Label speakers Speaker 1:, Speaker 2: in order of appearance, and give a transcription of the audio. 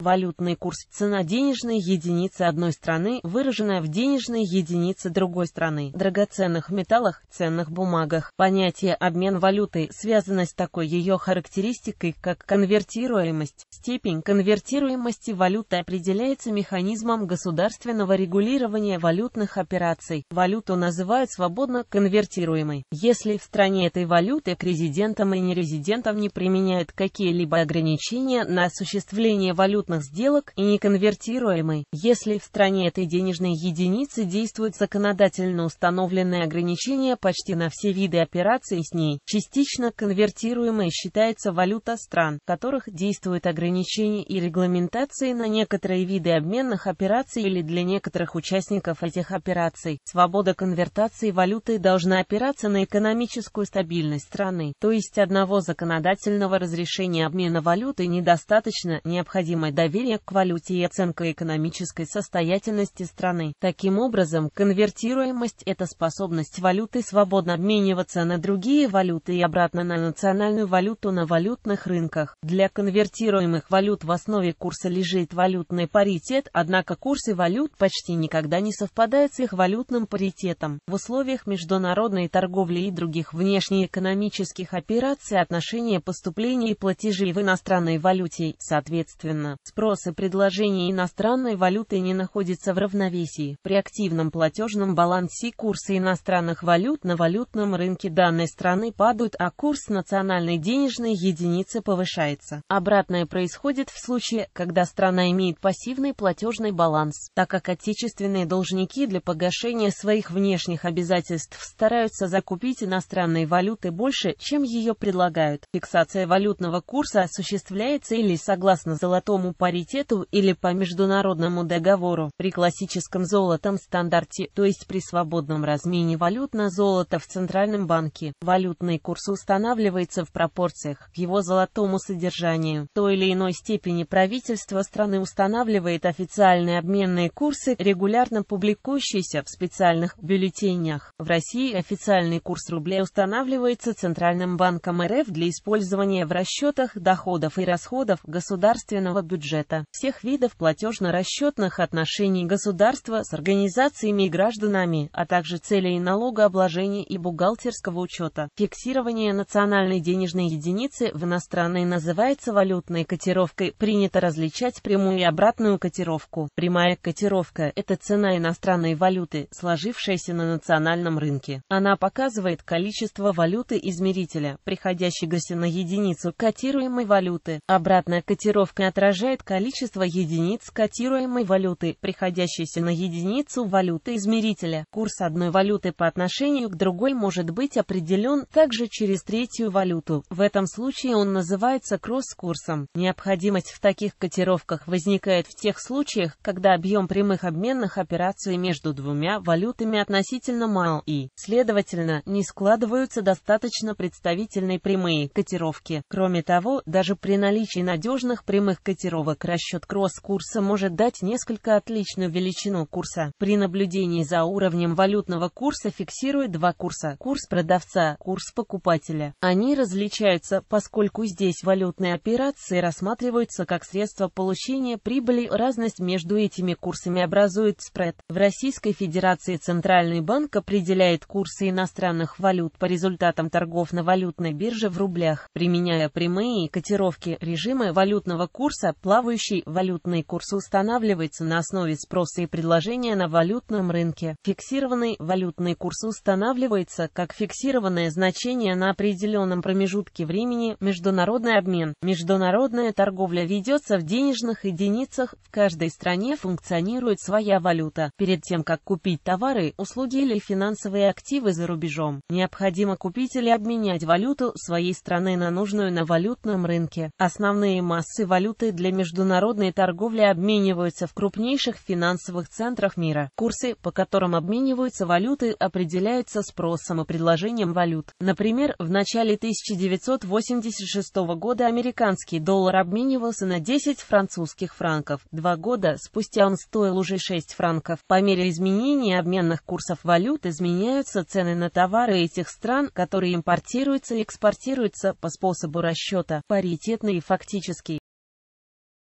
Speaker 1: Валютный курс – цена денежной единицы одной страны, выраженная в денежной единице другой страны, драгоценных металлах, ценных бумагах. Понятие «обмен валюты связано с такой ее характеристикой, как конвертируемость. Степень конвертируемости валюты определяется механизмом государственного регулирования валютных операций. Валюту называют свободно конвертируемой. Если в стране этой валюты к резидентам и нерезидентам не применяют какие-либо ограничения на осуществление валют валютных сделок и неконвертируемый, если в стране этой денежной единицы действуют законодательно установленные ограничения почти на все виды операций с ней. Частично конвертируемой считается валюта стран, в которых действуют ограничения и регламентации на некоторые виды обменных операций или для некоторых участников этих операций. Свобода конвертации валюты должна опираться на экономическую стабильность страны, то есть одного законодательного разрешения обмена валюты недостаточно необходимой доверия к валюте и оценка экономической состоятельности страны. Таким образом, конвертируемость – это способность валюты свободно обмениваться на другие валюты и обратно на национальную валюту на валютных рынках. Для конвертируемых валют в основе курса лежит валютный паритет, однако курсы валют почти никогда не совпадают с их валютным паритетом. В условиях международной торговли и других внешнеэкономических операций отношения поступлений и платежей в иностранной валюте, соответственно, Спрос и предложение иностранной валюты не находятся в равновесии. При активном платежном балансе курсы иностранных валют на валютном рынке данной страны падают, а курс национальной денежной единицы повышается. Обратное происходит в случае, когда страна имеет пассивный платежный баланс, так как отечественные должники для погашения своих внешних обязательств стараются закупить иностранные валюты больше, чем ее предлагают. Фиксация валютного курса осуществляется или, согласно золотому паритету или по международному договору при классическом золотом стандарте, то есть при свободном размене валют на золото в Центральном банке. Валютный курс устанавливается в пропорциях к его золотому содержанию. В той или иной степени правительство страны устанавливает официальные обменные курсы, регулярно публикующиеся в специальных бюллетенях. В России официальный курс рубля устанавливается Центральным банком РФ для использования в расчетах доходов и расходов государственного бюджета бюджета, всех видов платежно-расчетных отношений государства с организациями и гражданами, а также целей налогообложения и бухгалтерского учета. Фиксирование национальной денежной единицы в иностранной называется валютной котировкой. Принято различать прямую и обратную котировку. Прямая котировка – это цена иностранной валюты, сложившаяся на национальном рынке. Она показывает количество валюты измерителя, приходящегося на единицу котируемой валюты. Обратная котировка отражает отражает количество единиц котируемой валюты, приходящейся на единицу валюты измерителя. Курс одной валюты по отношению к другой может быть определен также через третью валюту. В этом случае он называется кросс-курсом. Необходимость в таких котировках возникает в тех случаях, когда объем прямых обменных операций между двумя валютами относительно мал и, следовательно, не складываются достаточно представительные прямые котировки. Кроме того, даже при наличии надежных прямых котировок Вдобавок расчет кросс-курса может дать несколько отличную величину курса. При наблюдении за уровнем валютного курса фиксирует два курса – курс продавца, курс покупателя. Они различаются, поскольку здесь валютные операции рассматриваются как средство получения прибыли. Разность между этими курсами образует спред. В Российской Федерации Центральный банк определяет курсы иностранных валют по результатам торгов на валютной бирже в рублях, применяя прямые котировки режимы валютного курса, плавающий валютный курс устанавливается на основе спроса и предложения на валютном рынке. Фиксированный валютный курс устанавливается как фиксированное значение на определенном промежутке времени. Международный обмен. Международная торговля ведется в денежных единицах. В каждой стране функционирует своя валюта. Перед тем, как купить товары, услуги или финансовые активы за рубежом, необходимо купить или обменять валюту своей страны на нужную на валютном рынке. Основные массы валюты для международной торговли обмениваются в крупнейших финансовых центрах мира. Курсы, по которым обмениваются валюты, определяются спросом и предложением валют. Например, в начале 1986 года американский доллар обменивался на 10 французских франков. Два года спустя он стоил уже 6 франков. По мере изменения обменных курсов валют изменяются цены на товары этих стран, которые импортируются и экспортируются по способу расчета, паритетный и фактический.